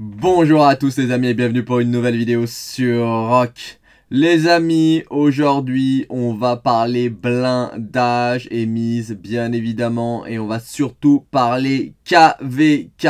Bonjour à tous les amis et bienvenue pour une nouvelle vidéo sur Rock. Les amis, aujourd'hui on va parler blindage et mise bien évidemment et on va surtout parler KVK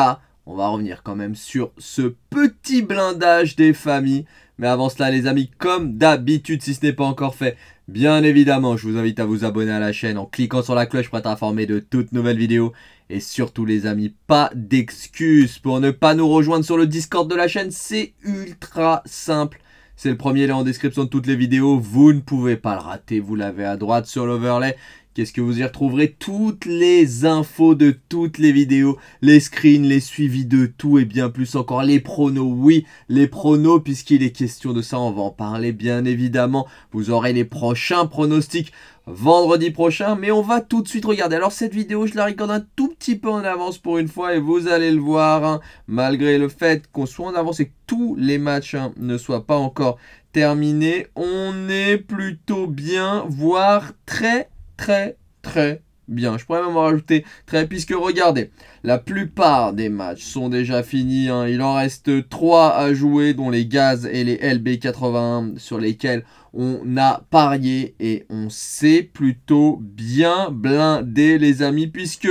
on va revenir quand même sur ce petit blindage des familles. Mais avant cela, les amis, comme d'habitude, si ce n'est pas encore fait, bien évidemment, je vous invite à vous abonner à la chaîne en cliquant sur la cloche pour être informé de toutes nouvelles vidéos. Et surtout, les amis, pas d'excuses pour ne pas nous rejoindre sur le Discord de la chaîne. C'est ultra simple. C'est le premier lien en description de toutes les vidéos. Vous ne pouvez pas le rater. Vous l'avez à droite sur l'overlay. Qu'est-ce que vous y retrouverez Toutes les infos de toutes les vidéos, les screens, les suivis de tout et bien plus encore. Les pronos, oui, les pronos, puisqu'il est question de ça, on va en parler bien évidemment. Vous aurez les prochains pronostics vendredi prochain, mais on va tout de suite regarder. Alors cette vidéo, je la regarde un tout petit peu en avance pour une fois et vous allez le voir, hein. malgré le fait qu'on soit en avance et que tous les matchs hein, ne soient pas encore terminés, on est plutôt bien, voire très très très bien. Je pourrais même en rajouter très puisque regardez, la plupart des matchs sont déjà finis. Hein. Il en reste 3 à jouer dont les Gaz et les LB81 sur lesquels on a parié et on s'est plutôt bien blindé les amis puisque...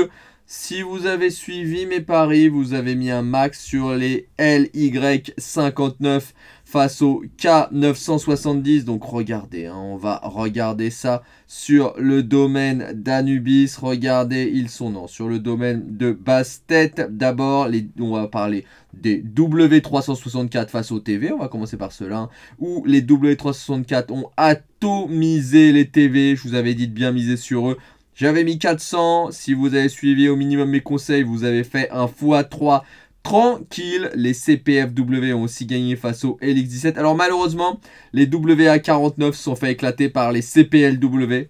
Si vous avez suivi mes paris, vous avez mis un max sur les LY59 face au K970. Donc regardez, hein, on va regarder ça sur le domaine d'Anubis. Regardez, ils sont non, sur le domaine de basse tête. D'abord, on va parler des W364 face au TV, on va commencer par cela, hein, où les W364 ont atomisé les TV, je vous avais dit de bien miser sur eux, j'avais mis 400, si vous avez suivi au minimum mes conseils, vous avez fait un x3 tranquille. Les CPFW ont aussi gagné face aux LX17. Alors malheureusement, les WA49 se sont fait éclater par les CPLW.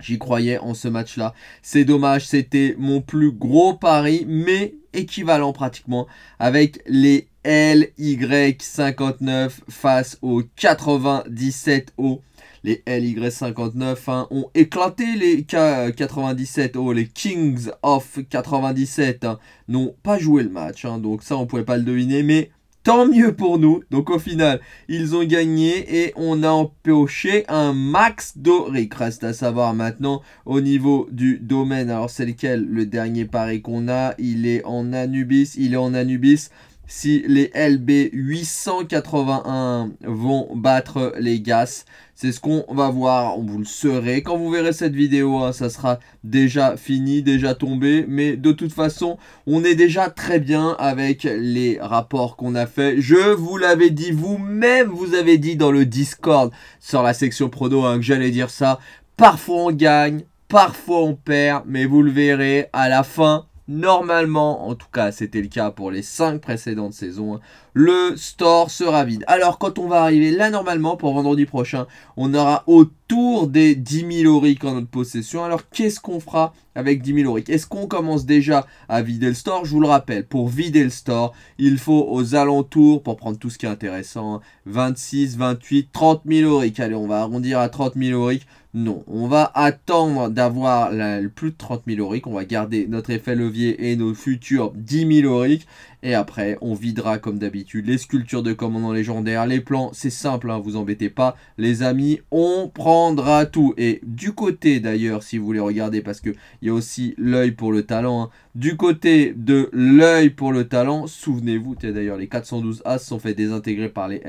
J'y croyais en ce match-là. C'est dommage, c'était mon plus gros pari, mais équivalent pratiquement avec les LY59 face au 97O. Les LY59 hein, ont éclaté les 97 o les Kings of 97 hein, n'ont pas joué le match. Hein, donc ça, on pouvait pas le deviner, mais tant mieux pour nous. Donc au final, ils ont gagné et on a empoché un max Doric. Reste à savoir maintenant au niveau du domaine. Alors c'est lequel le dernier pari qu'on a Il est en Anubis. Il est en Anubis si les LB 881 vont battre les GAS. C'est ce qu'on va voir, vous le saurez quand vous verrez cette vidéo, hein. ça sera déjà fini, déjà tombé, mais de toute façon, on est déjà très bien avec les rapports qu'on a fait. Je vous l'avais dit, vous-même vous avez dit dans le Discord, sur la section prono, hein, que j'allais dire ça, parfois on gagne, parfois on perd, mais vous le verrez, à la fin, Normalement, en tout cas, c'était le cas pour les 5 précédentes saisons, hein, le store sera vide. Alors, quand on va arriver là, normalement, pour vendredi prochain, on aura autour des 10 000 auric en notre possession. Alors, qu'est-ce qu'on fera avec 10 000 auric Est-ce qu'on commence déjà à vider le store Je vous le rappelle, pour vider le store, il faut aux alentours, pour prendre tout ce qui est intéressant, 26, 28, 30 000 auric. Allez, on va arrondir à 30 000 auric. Non, on va attendre d'avoir plus de 30 000 auriques. On va garder notre effet levier et nos futurs 10 000 auriques. Et après, on videra comme d'habitude les sculptures de commandants légendaires, les plans. C'est simple, hein, vous embêtez pas, les amis. On prendra tout. Et du côté d'ailleurs, si vous voulez regarder, parce qu'il y a aussi l'œil pour le talent. Hein, du côté de l'œil pour le talent, souvenez-vous, d'ailleurs, les 412 As sont fait désintégrer par les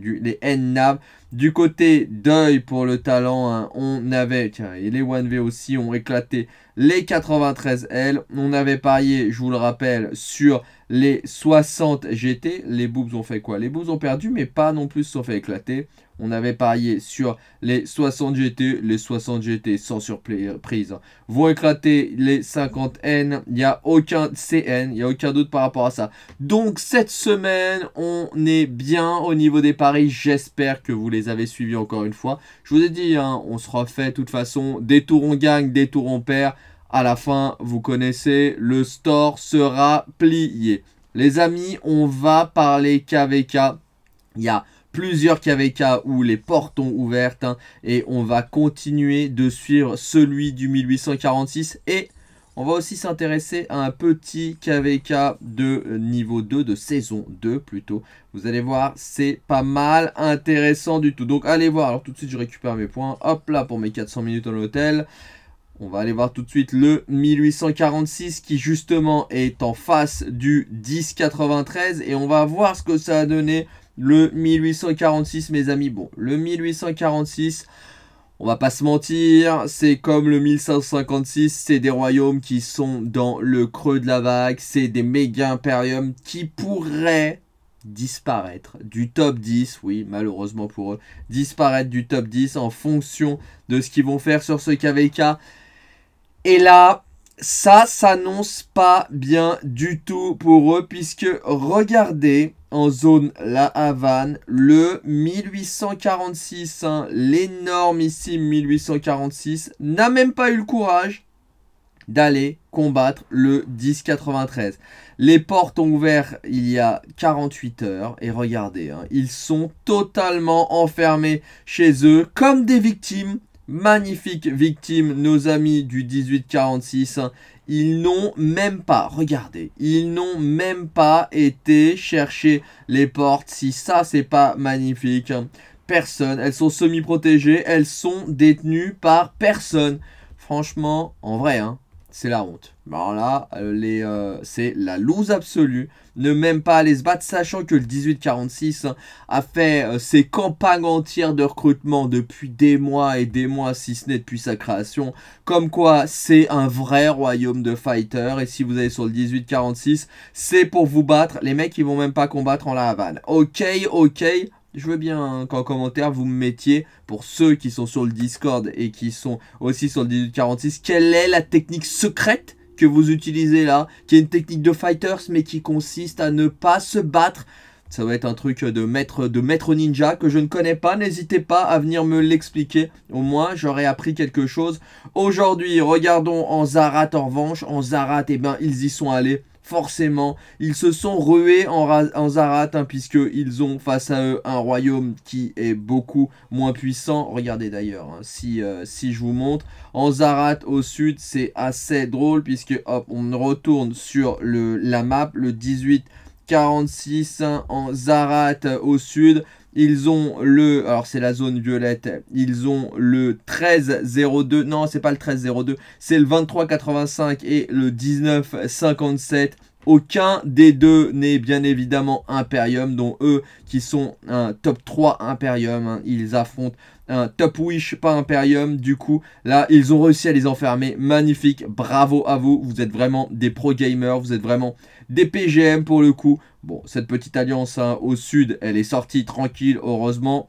les n du côté d'œil pour le talent, hein, on avait, et les 1V aussi ont éclaté les 93L. On avait parié, je vous le rappelle, sur les 60 GT. Les boobs ont fait quoi Les boobs ont perdu, mais pas non plus se sont fait éclater. On avait parié sur les 60 GT. Les 60 GT, sans surprise, hein, vont éclater les 50N. Il n'y a aucun CN, il n'y a aucun doute par rapport à ça. Donc cette semaine, on est bien au niveau des paris. J'espère que vous les les avez suivis encore une fois. Je vous ai dit, hein, on se refait de toute façon. Des tours on gagne, des tours on perd. À la fin, vous connaissez, le store sera plié. Les amis, on va parler KVK. Il y a plusieurs KVK où les portes ont ouvertes hein, et on va continuer de suivre celui du 1846 et on va aussi s'intéresser à un petit KVK de euh, niveau 2, de saison 2 plutôt. Vous allez voir, c'est pas mal intéressant du tout. Donc allez voir, alors tout de suite je récupère mes points. Hop là pour mes 400 minutes en l'hôtel. On va aller voir tout de suite le 1846 qui justement est en face du 1093 et on va voir ce que ça a donné le 1846 mes amis. Bon, le 1846... On va pas se mentir, c'est comme le 1556, c'est des royaumes qui sont dans le creux de la vague, c'est des méga impériums qui pourraient disparaître du top 10, oui, malheureusement pour eux, disparaître du top 10 en fonction de ce qu'ils vont faire sur ce KVK. Et là, ça s'annonce pas bien du tout pour eux puisque regardez en zone La Havane le 1846, hein, l'énormissime 1846, n'a même pas eu le courage d'aller combattre le 1093. Les portes ont ouvert il y a 48 heures et regardez, hein, ils sont totalement enfermés chez eux comme des victimes Magnifique victime, nos amis du 1846. Ils n'ont même pas, regardez, ils n'ont même pas été chercher les portes. Si ça, c'est pas magnifique, personne. Elles sont semi-protégées, elles sont détenues par personne. Franchement, en vrai, hein, c'est la honte. Ben là, euh, euh, c'est la loose absolue. Ne même pas aller se battre, sachant que le 1846 a fait euh, ses campagnes entières de recrutement depuis des mois et des mois, si ce n'est depuis sa création. Comme quoi, c'est un vrai royaume de fighters. Et si vous allez sur le 1846, c'est pour vous battre. Les mecs, ils vont même pas combattre en la Havane. Ok, ok je veux bien qu'en commentaire vous me mettiez, pour ceux qui sont sur le Discord et qui sont aussi sur le 1846, quelle est la technique secrète que vous utilisez là, qui est une technique de fighters mais qui consiste à ne pas se battre. Ça va être un truc de maître, de maître ninja que je ne connais pas. N'hésitez pas à venir me l'expliquer. Au moins, j'aurais appris quelque chose. Aujourd'hui, regardons en Zarat en revanche. En Zarat, eh ben, ils y sont allés forcément, ils se sont rués en, en Zarat, hein, puisqu'ils ont face à eux un royaume qui est beaucoup moins puissant. Regardez d'ailleurs, hein, si, euh, si je vous montre, en Zarat au sud, c'est assez drôle, puisque hop, on retourne sur le, la map, le 18 46 hein, en Zarat euh, au sud. Ils ont le, alors c'est la zone violette, ils ont le 13-02, non c'est pas le 13-02, c'est le 23-85 et le 19-57. Aucun des deux n'est bien évidemment Imperium, dont eux qui sont un top 3 Imperium, hein. ils affrontent un top wish, pas Imperium. Du coup, là, ils ont réussi à les enfermer. Magnifique, bravo à vous. Vous êtes vraiment des pro gamers, vous êtes vraiment des PGM pour le coup. Bon, cette petite alliance hein, au sud, elle est sortie tranquille, heureusement.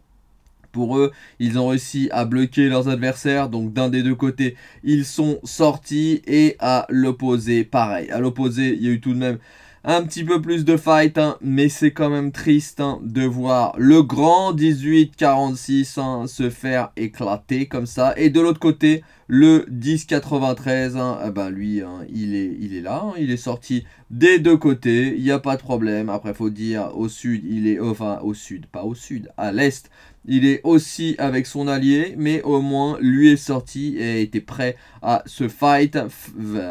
Pour eux, ils ont réussi à bloquer leurs adversaires, donc d'un des deux côtés, ils sont sortis et à l'opposé, pareil. À l'opposé, il y a eu tout de même un petit peu plus de fight, hein, mais c'est quand même triste hein, de voir le grand 18-46 hein, se faire éclater comme ça. Et de l'autre côté, le 10-93, eh ben, lui, il, est, il est là, il est sorti des deux côtés, il n'y a pas de problème. Après, faut dire, au sud, il est, enfin, au sud, pas au sud, à l'est, il est aussi avec son allié, mais au moins lui est sorti et était prêt à se fight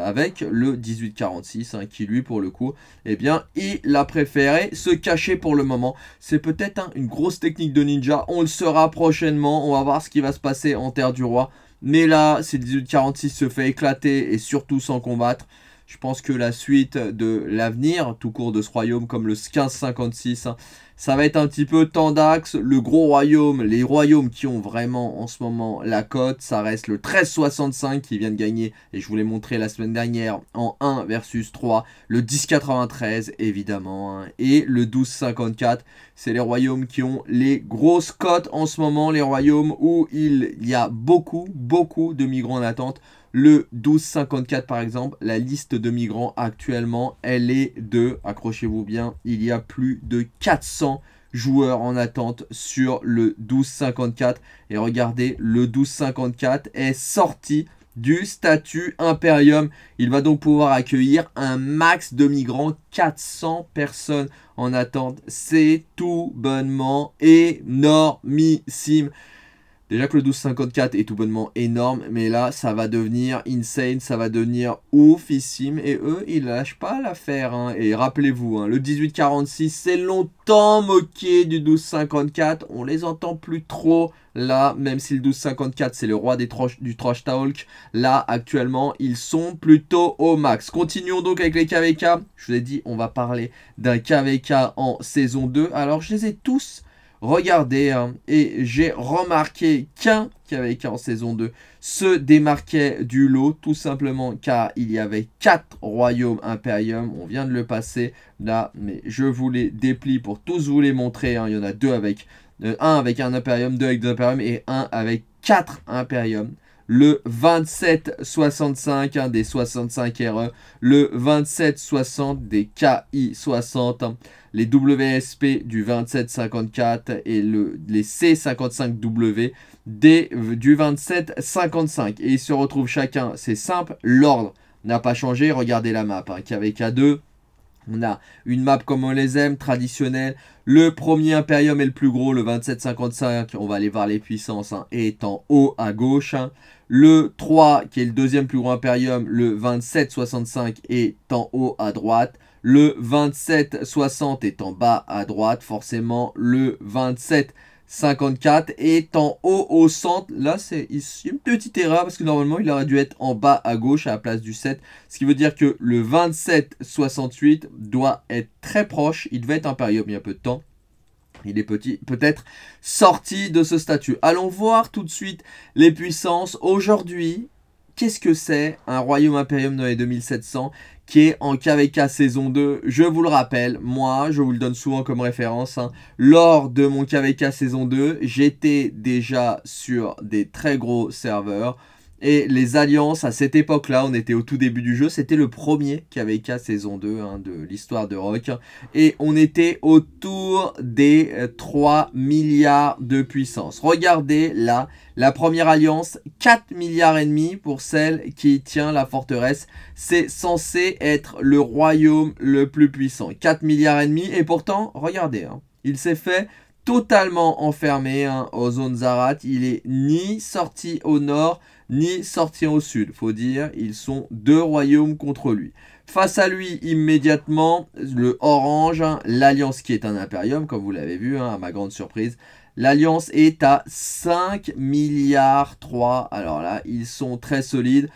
avec le 1846, hein, qui lui pour le coup, eh bien, il a préféré se cacher pour le moment. C'est peut-être hein, une grosse technique de ninja, on le saura prochainement, on va voir ce qui va se passer en Terre du Roi. Mais là, c'est le 1846 se fait éclater et surtout sans combattre, je pense que la suite de l'avenir, tout court de ce royaume, comme le 1556, ça va être un petit peu Tandax, le gros royaume, les royaumes qui ont vraiment en ce moment la cote. Ça reste le 13,65 qui vient de gagner, et je vous l'ai montré la semaine dernière, en 1 versus 3. Le 10,93 évidemment, hein. et le 12,54. C'est les royaumes qui ont les grosses cotes en ce moment, les royaumes où il y a beaucoup, beaucoup de migrants en attente. Le 1254 par exemple, la liste de migrants actuellement, elle est de, accrochez-vous bien, il y a plus de 400 joueurs en attente sur le 1254. Et regardez, le 1254 est sorti du statut Imperium. Il va donc pouvoir accueillir un max de migrants, 400 personnes en attente. C'est tout bonnement énormissime. Déjà que le 1254 est tout bonnement énorme, mais là, ça va devenir insane, ça va devenir oufissime. Et eux, ils lâchent pas l'affaire. Hein. Et rappelez-vous, hein, le 1846 c'est longtemps moqué du 1254. On les entend plus trop là, même si le 1254 c'est le roi des trosh, du trash talk, là actuellement ils sont plutôt au max. Continuons donc avec les KVK. Je vous ai dit, on va parler d'un KVK en saison 2. Alors je les ai tous Regardez, hein, et j'ai remarqué qu'un, qui avait été en saison 2, se démarquait du lot, tout simplement car il y avait 4 royaumes impérium. On vient de le passer là, mais je vous les déplie pour tous vous les montrer. Hein. Il y en a deux avec... Euh, un avec un impérium, deux avec deux impériums et un avec 4 impériums le 2765 des 65 RE, le 2760 des KI60, les WSP du 2754 et le, les C55W du 2755. Et ils se retrouvent chacun, c'est simple, l'ordre n'a pas changé, regardez la map, kvk hein, A2, on a une map comme on les aime, traditionnelle. Le premier Imperium est le plus gros, le 2755. On va aller voir les puissances. Et hein, en haut à gauche. Hein. Le 3, qui est le deuxième plus gros Imperium, le 27,65 est en haut à droite. Le 27,60 est en bas à droite. Forcément, le 2754 est en haut au centre. Là, c'est une petite erreur parce que normalement, il aurait dû être en bas à gauche à la place du 7. Ce qui veut dire que le 27-68 doit être très proche. Il devait être Imperium il y a peu de temps. Il est peut-être sorti de ce statut. Allons voir tout de suite les puissances. Aujourd'hui, qu'est-ce que c'est un royaume impérium Noël 2700 qui est en KVK saison 2. Je vous le rappelle, moi, je vous le donne souvent comme référence. Hein. Lors de mon KVK saison 2, j'étais déjà sur des très gros serveurs. Et les alliances, à cette époque-là, on était au tout début du jeu, c'était le premier KVK saison 2 hein, de l'histoire de Rock. Et on était autour des 3 euh, milliards de puissance. Regardez là, la première alliance, 4 milliards et demi pour celle qui tient la forteresse. C'est censé être le royaume le plus puissant. 4 milliards et demi, et pourtant, regardez, hein, il s'est fait totalement enfermé hein, aux zones Zarat. Il est ni sorti au nord, ni sortir au sud. Faut dire, ils sont deux royaumes contre lui. Face à lui, immédiatement, le orange, l'alliance qui est un impérium, comme vous l'avez vu, hein, à ma grande surprise. L'alliance est à 5 milliards 3. Alors là, ils sont très solides.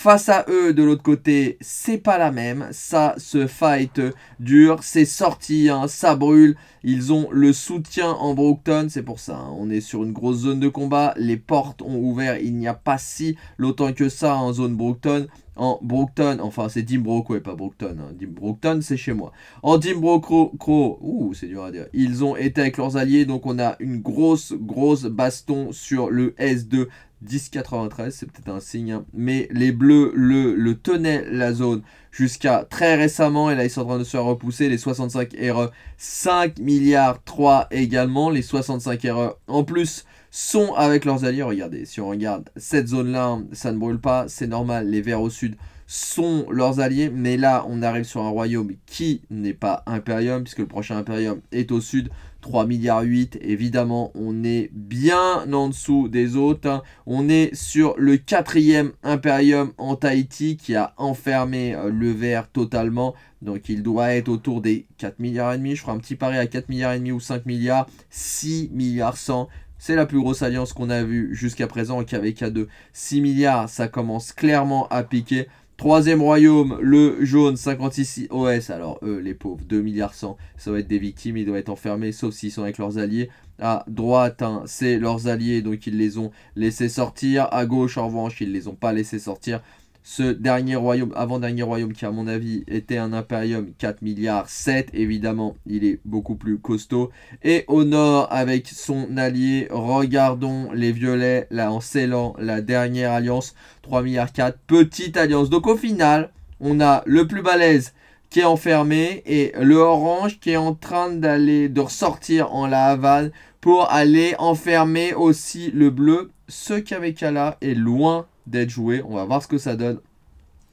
Face à eux, de l'autre côté, c'est pas la même. Ça ce fight dur, c'est sorti, hein, ça brûle. Ils ont le soutien en Brookton, c'est pour ça. Hein. On est sur une grosse zone de combat. Les portes ont ouvert, il n'y a pas si longtemps que ça en zone Brookton en Brookton, enfin c'est Dimbrook, et pas Brookton, hein. Dim c'est chez moi. En Dimbrook, ouh, c'est dur à dire, ils ont été avec leurs alliés, donc on a une grosse, grosse baston sur le S2 10,93, c'est peut-être un signe. Hein. Mais les Bleus le, tenaient la zone jusqu'à très récemment. Et là, ils sont en train de se repousser. Les 65 erreurs, 5 milliards 3 également. Les 65 erreurs en plus sont avec leurs alliés. Regardez, si on regarde cette zone-là, hein, ça ne brûle pas. C'est normal, les Verts au sud sont leurs alliés. Mais là, on arrive sur un royaume qui n'est pas Imperium, puisque le prochain Imperium est au sud. 3 milliards 8, évidemment, on est bien en dessous des autres. On est sur le quatrième Imperium en Tahiti qui a enfermé euh, le verre totalement. Donc il doit être autour des 4 milliards et demi, je ferai un petit pari à 4 milliards et demi ou 5 milliards, 6 milliards 100. C'est la plus grosse alliance qu'on a vue jusqu'à présent qu'avec a de 6 milliards, ça commence clairement à piquer. Troisième royaume, le jaune, 56 OS. Alors eux, les pauvres, 2 milliards 100, ça va être des victimes, ils doivent être enfermés, sauf s'ils sont avec leurs alliés. À droite, hein, c'est leurs alliés, donc ils les ont laissés sortir. À gauche, en revanche, ils ne les ont pas laissés sortir. Ce dernier royaume, avant-dernier royaume qui à mon avis était un impérium 4 milliards 7, évidemment il est beaucoup plus costaud. Et au nord avec son allié, regardons les violets là en scellant la dernière alliance 3 milliards 4, petite alliance. Donc au final on a le plus balèze qui est enfermé et le orange qui est en train d'aller de ressortir en la Havane pour aller enfermer aussi le bleu. Ce qu'avec là est loin d'être joué. On va voir ce que ça donne.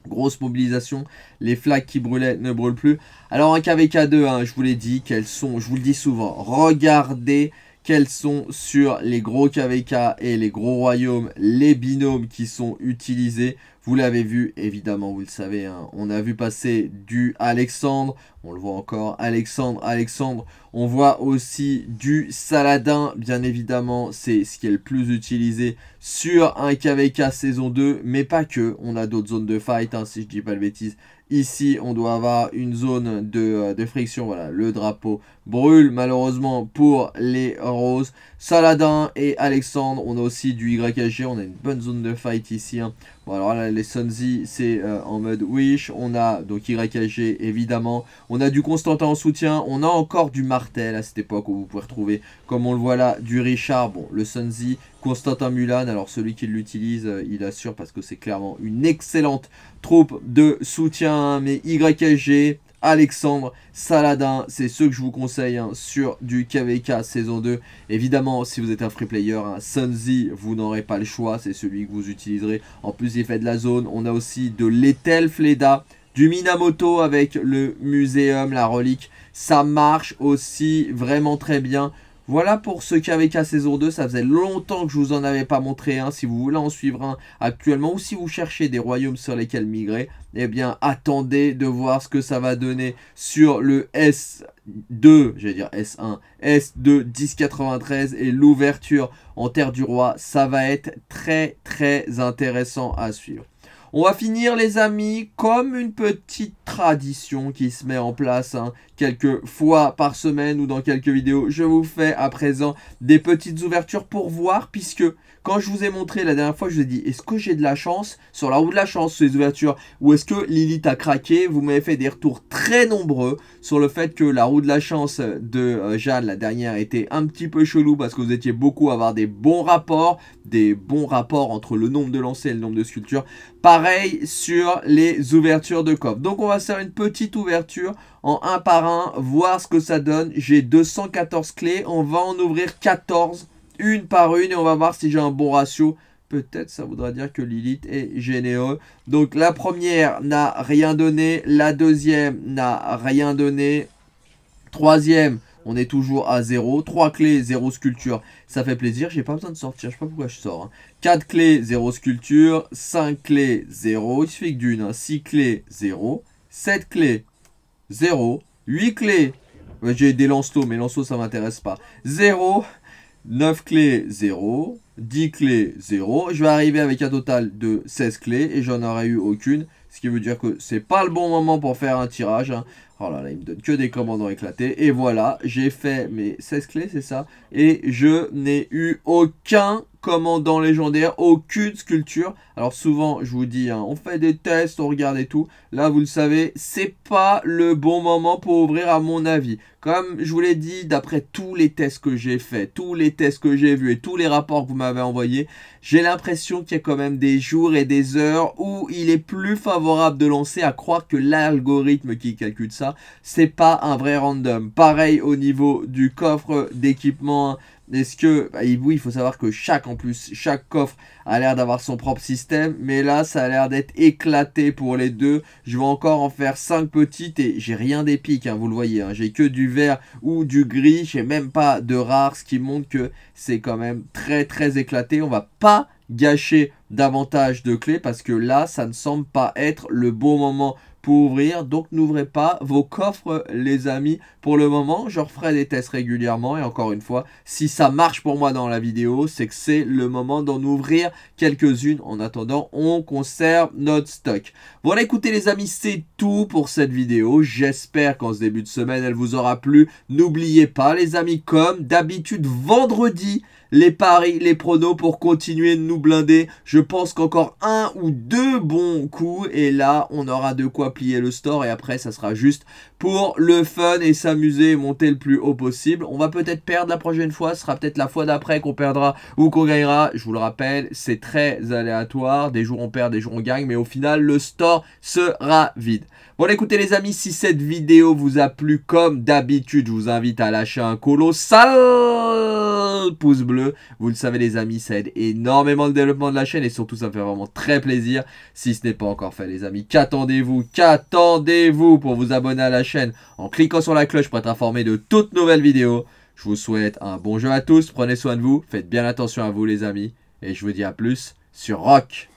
Grosse mobilisation, les flaques qui brûlaient ne brûlent plus. Alors un KVK2, hein, je vous l'ai dit, qu'elles sont, je vous le dis souvent, regardez qu'elles sont sur les gros KVK et les gros royaumes, les binômes qui sont utilisés vous l'avez vu, évidemment, vous le savez. Hein. On a vu passer du Alexandre. On le voit encore. Alexandre, Alexandre. On voit aussi du Saladin. Bien évidemment, c'est ce qui est le plus utilisé sur un KVK saison 2. Mais pas que. On a d'autres zones de fight, hein, si je ne dis pas de bêtises. Ici, on doit avoir une zone de, euh, de, friction. Voilà, le drapeau brûle malheureusement pour les roses. Saladin et Alexandre. On a aussi du YHG. On a une bonne zone de fight ici. Hein. Bon alors là les c'est euh, en mode Wish, on a donc YKG évidemment, on a du Constantin en soutien, on a encore du Martel à cette époque où vous pouvez retrouver comme on le voit là du Richard, bon le Sunzi, Constantin Mulan, alors celui qui l'utilise euh, il assure parce que c'est clairement une excellente troupe de soutien hein, mais YKG Alexandre Saladin. C'est ceux que je vous conseille hein, sur du KVK saison 2. Évidemment, si vous êtes un free player, hein, Sunzi, vous n'aurez pas le choix. C'est celui que vous utiliserez. En plus, il fait de la zone. On a aussi de l'Etel Fleda du Minamoto avec le muséum, la relique. Ça marche aussi vraiment très bien. Voilà pour ce KVK saison 2, ça faisait longtemps que je vous en avais pas montré un, si vous voulez en suivre un actuellement, ou si vous cherchez des royaumes sur lesquels migrer, eh bien attendez de voir ce que ça va donner sur le S2, je vais dire S1, S2 1093 et l'ouverture en Terre du Roi, ça va être très très intéressant à suivre. On va finir les amis comme une petite tradition qui se met en place hein. quelques fois par semaine ou dans quelques vidéos. Je vous fais à présent des petites ouvertures pour voir puisque quand je vous ai montré la dernière fois, je vous ai dit est-ce que j'ai de la chance sur la roue de la chance ces ouvertures ou est-ce que Lilith a craqué Vous m'avez fait des retours très nombreux sur le fait que la roue de la chance de euh, Jeanne la dernière était un petit peu chelou parce que vous étiez beaucoup à avoir des bons rapports, des bons rapports entre le nombre de lancers et le nombre de sculptures. Pareil sur les ouvertures de coffre. Donc on va faire une petite ouverture en un par un, voir ce que ça donne. J'ai 214 clés, on va en ouvrir 14, une par une, et on va voir si j'ai un bon ratio. Peut-être ça voudra dire que Lilith est généreux. Donc la première n'a rien donné, la deuxième n'a rien donné, troisième on est toujours à 0. 3 clés, 0 sculpture. Ça fait plaisir. J'ai pas besoin de sortir. Je sais pas pourquoi je sors. 4 hein. clés, 0 sculpture. 5 clés, 0. Il suffit d'une. 6 hein. clés, 0. 7 clés, 0. 8 clés. J'ai des lance-tots mais lanceaux, ça m'intéresse pas. 0. 9 clés, 0. 10 clés, 0. Je vais arriver avec un total de 16 clés et j'en aurais eu aucune. Ce qui veut dire que c'est pas le bon moment pour faire un tirage. Hein. Oh là là, il me donne que des commandants éclatés. Et voilà, j'ai fait mes 16 clés, c'est ça Et je n'ai eu aucun commandant légendaire, aucune sculpture. Alors souvent, je vous dis, hein, on fait des tests, on regarde et tout. Là, vous le savez, c'est pas le bon moment pour ouvrir à mon avis. Comme je vous l'ai dit, d'après tous les tests que j'ai faits, tous les tests que j'ai vus et tous les rapports que vous m'avez envoyés, j'ai l'impression qu'il y a quand même des jours et des heures où il est plus favorable de lancer à croire que l'algorithme qui calcule ça, c'est pas un vrai random. Pareil au niveau du coffre d'équipement, hein. Est-ce que. Bah, oui, il faut savoir que chaque en plus, chaque coffre a l'air d'avoir son propre système. Mais là, ça a l'air d'être éclaté pour les deux. Je vais encore en faire 5 petites et j'ai rien d'épique, hein, vous le voyez. Hein. J'ai que du vert ou du gris. J'ai même pas de rare, ce qui montre que c'est quand même très très éclaté. On va pas gâcher davantage de clés parce que là, ça ne semble pas être le bon moment ouvrir. Donc n'ouvrez pas vos coffres, les amis. Pour le moment, je referai des tests régulièrement. Et encore une fois, si ça marche pour moi dans la vidéo, c'est que c'est le moment d'en ouvrir quelques-unes. En attendant, on conserve notre stock. Voilà, écoutez les amis, c'est tout pour cette vidéo. J'espère qu'en ce début de semaine, elle vous aura plu. N'oubliez pas les amis, comme d'habitude, vendredi, les paris, les pronos pour continuer de nous blinder. Je pense qu'encore un ou deux bons coups. Et là, on aura de quoi plier le store et après ça sera juste pour le fun et s'amuser et monter le plus haut possible. On va peut-être perdre la prochaine fois, ce sera peut-être la fois d'après qu'on perdra ou qu'on gagnera. Je vous le rappelle, c'est très aléatoire, des jours on perd, des jours on gagne, mais au final le store sera vide. Bon écoutez les amis, si cette vidéo vous a plu, comme d'habitude, je vous invite à lâcher un colossal pouce bleu. Vous le savez les amis, ça aide énormément le développement de la chaîne et surtout ça me fait vraiment très plaisir si ce n'est pas encore fait les amis. Qu'attendez-vous Qu'attendez-vous pour vous abonner à la chaîne en cliquant sur la cloche pour être informé de toutes nouvelles vidéos Je vous souhaite un bon jeu à tous, prenez soin de vous, faites bien attention à vous les amis et je vous dis à plus sur Rock